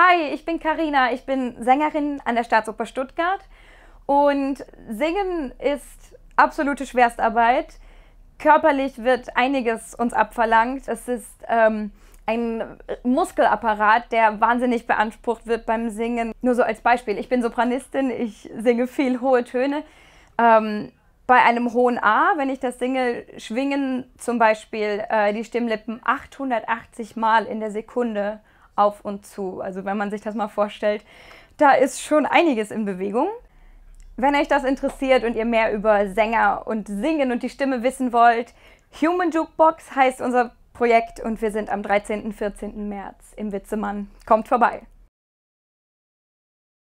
Hi, ich bin Karina, ich bin Sängerin an der Staatsoper Stuttgart und Singen ist absolute Schwerstarbeit. Körperlich wird einiges uns abverlangt. Es ist ähm, ein Muskelapparat, der wahnsinnig beansprucht wird beim Singen. Nur so als Beispiel, ich bin Sopranistin, ich singe viel hohe Töne. Ähm, bei einem hohen A, wenn ich das singe, schwingen zum Beispiel äh, die Stimmlippen 880 Mal in der Sekunde auf und zu. Also wenn man sich das mal vorstellt, da ist schon einiges in Bewegung. Wenn euch das interessiert und ihr mehr über Sänger und Singen und die Stimme wissen wollt, Human Jukebox heißt unser Projekt und wir sind am 13. 14. März im Witzemann. Kommt vorbei!